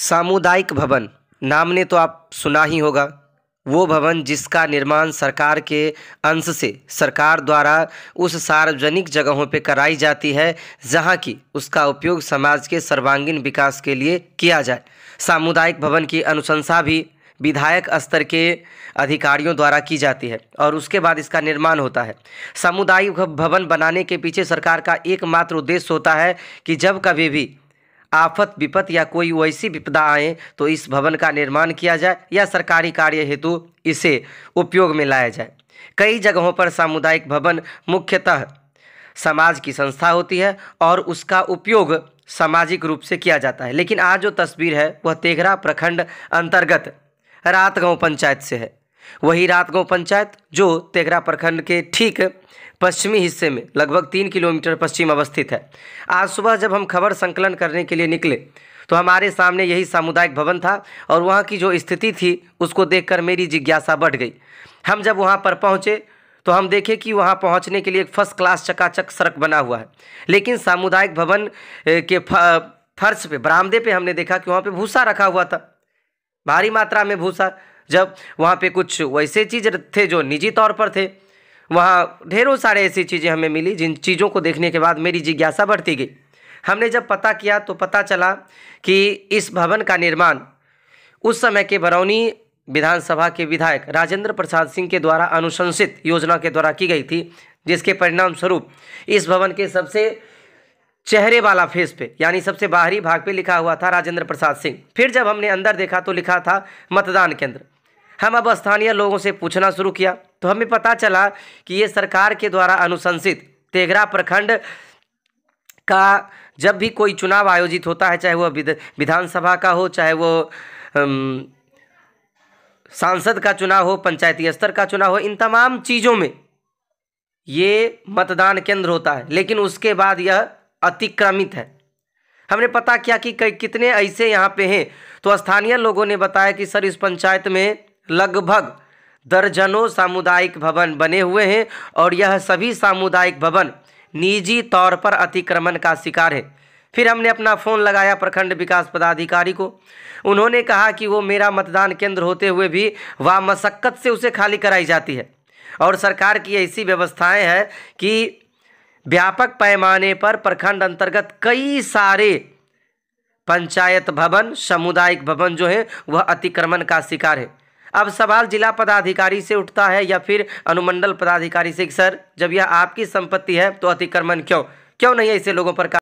सामुदायिक भवन नाम ने तो आप सुना ही होगा वो भवन जिसका निर्माण सरकार के अंश से सरकार द्वारा उस सार्वजनिक जगहों पर कराई जाती है जहाँ की उसका उपयोग समाज के सर्वांगीण विकास के लिए किया जाए सामुदायिक भवन की अनुशंसा भी विधायक स्तर के अधिकारियों द्वारा की जाती है और उसके बाद इसका निर्माण होता है सामुदायिक भवन बनाने के पीछे सरकार का एकमात्र उद्देश्य होता है कि जब कभी भी आफत विपत या कोई वैसी विपदा आए तो इस भवन का निर्माण किया जाए या सरकारी कार्य हेतु इसे उपयोग में लाया जाए कई जगहों पर सामुदायिक भवन मुख्यतः समाज की संस्था होती है और उसका उपयोग सामाजिक रूप से किया जाता है लेकिन आज जो तस्वीर है वह तेघरा प्रखंड अंतर्गत रात गाँव पंचायत से है वही रातगांव पंचायत जो तेगरा प्रखंड के ठीक पश्चिमी हिस्से में लगभग तीन किलोमीटर पश्चिम अवस्थित है आज सुबह जब हम खबर संकलन करने के लिए निकले तो हमारे सामने यही सामुदायिक भवन था और वहाँ की जो स्थिति थी उसको देखकर मेरी जिज्ञासा बढ़ गई हम जब वहाँ पर पहुँचे तो हम देखें कि वहाँ पहुँचने के लिए एक फर्स्ट क्लास चकाचक सड़क बना हुआ है लेकिन सामुदायिक भवन के फर्श पे बरामदे पे हमने देखा कि वहाँ पे भूसा रखा हुआ था भारी मात्रा में भूसा जब वहाँ पे कुछ वैसे चीज़ थे जो निजी तौर पर थे वहाँ ढेरों सारे ऐसी चीज़ें हमें मिली जिन चीज़ों को देखने के बाद मेरी जिज्ञासा बढ़ती गई हमने जब पता किया तो पता चला कि इस भवन का निर्माण उस समय के बरौनी विधानसभा के विधायक राजेंद्र प्रसाद सिंह के द्वारा अनुशंसित योजना के द्वारा की गई थी जिसके परिणाम स्वरूप इस भवन के सबसे चेहरे वाला फेस पे यानी सबसे बाहरी भाग पे लिखा हुआ था राजेंद्र प्रसाद सिंह फिर जब हमने अंदर देखा तो लिखा था मतदान केंद्र हम अब स्थानीय लोगों से पूछना शुरू किया तो हमें पता चला कि ये सरकार के द्वारा अनुशंसित तेघरा प्रखंड का जब भी कोई चुनाव आयोजित होता है चाहे वह विधानसभा का हो चाहे वो सांसद का चुनाव हो पंचायती स्तर का चुनाव हो इन तमाम चीज़ों में ये मतदान केंद्र होता है लेकिन उसके बाद यह अतिक्रमित है हमने पता किया कि कई कितने ऐसे यहाँ पे हैं तो स्थानीय लोगों ने बताया कि सर इस पंचायत में लगभग दर्जनों सामुदायिक भवन बने हुए हैं और यह सभी सामुदायिक भवन निजी तौर पर अतिक्रमण का शिकार है फिर हमने अपना फ़ोन लगाया प्रखंड विकास पदाधिकारी को उन्होंने कहा कि वो मेरा मतदान केंद्र होते हुए भी वह मशक्क़त से उसे खाली कराई जाती है और सरकार की ऐसी व्यवस्थाएं हैं कि व्यापक पैमाने पर प्रखंड अंतर्गत कई सारे पंचायत भवन सामुदायिक भवन जो है वह अतिक्रमण का शिकार है अब सवाल जिला पदाधिकारी से उठता है या फिर अनुमंडल पदाधिकारी से सर जब यह आपकी संपत्ति है तो अतिक्रमण क्यों क्यों नहीं है इसे लोगों पर